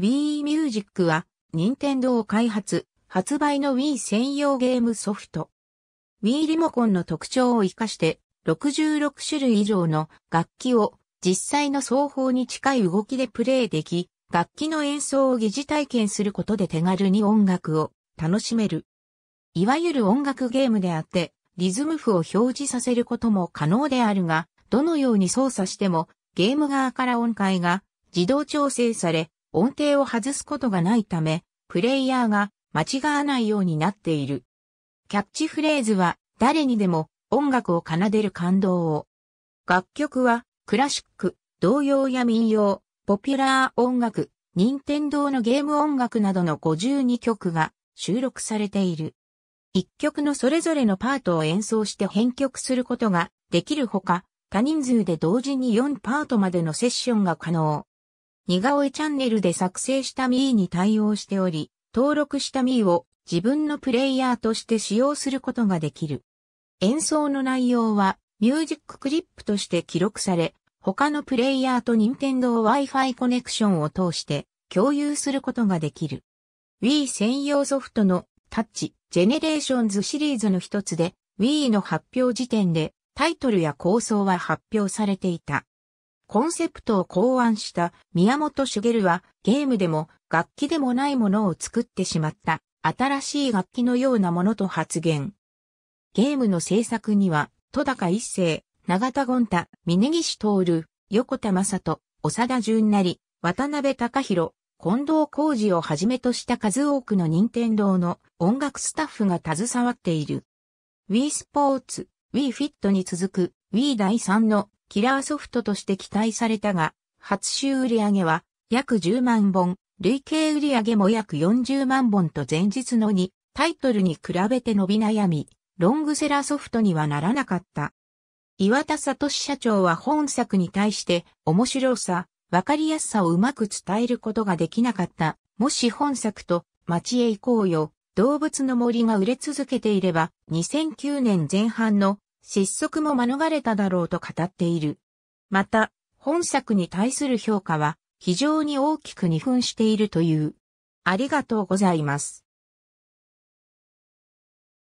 Wii Music は、任天堂開発、発売の Wii 専用ゲームソフト。Wii リモコンの特徴を活かして、66種類以上の楽器を実際の奏法に近い動きでプレイでき、楽器の演奏を疑似体験することで手軽に音楽を楽しめる。いわゆる音楽ゲームであって、リズム譜を表示させることも可能であるが、どのように操作しても、ゲーム側から音階が自動調整され、音程を外すことがないため、プレイヤーが間違わないようになっている。キャッチフレーズは、誰にでも音楽を奏でる感動を。楽曲は、クラシック、童謡や民謡、ポピュラー音楽、任天堂のゲーム音楽などの52曲が収録されている。1曲のそれぞれのパートを演奏して編曲することができるほか、多人数で同時に4パートまでのセッションが可能。似顔絵チャンネルで作成したミーに対応しており、登録したミーを自分のプレイヤーとして使用することができる。演奏の内容はミュージッククリップとして記録され、他のプレイヤーと Nintendo Wi-Fi コネクションを通して共有することができる。Wii 専用ソフトのタッチ、ジェネレーションズシリーズの一つで、Wii の発表時点でタイトルや構想は発表されていた。コンセプトを考案した宮本茂はゲームでも楽器でもないものを作ってしまった新しい楽器のようなものと発言。ゲームの制作には戸高一世、長田権太、峯岸徹、横田正人、長田純成、渡辺隆弘、近藤浩二をはじめとした数多くの任天堂の音楽スタッフが携わっている。Wii スポーツ、Wii フィットに続く Wii 第3のキラーソフトとして期待されたが、初週売上は約10万本、累計売上も約40万本と前日の2タイトルに比べて伸び悩み、ロングセラーソフトにはならなかった。岩田聡社長は本作に対して面白さ、わかりやすさをうまく伝えることができなかった。もし本作と街へ行こうよ、動物の森が売れ続けていれば、2009年前半の失速も免れただろうと語っている。また、本作に対する評価は非常に大きく二分しているという。ありがとうございます。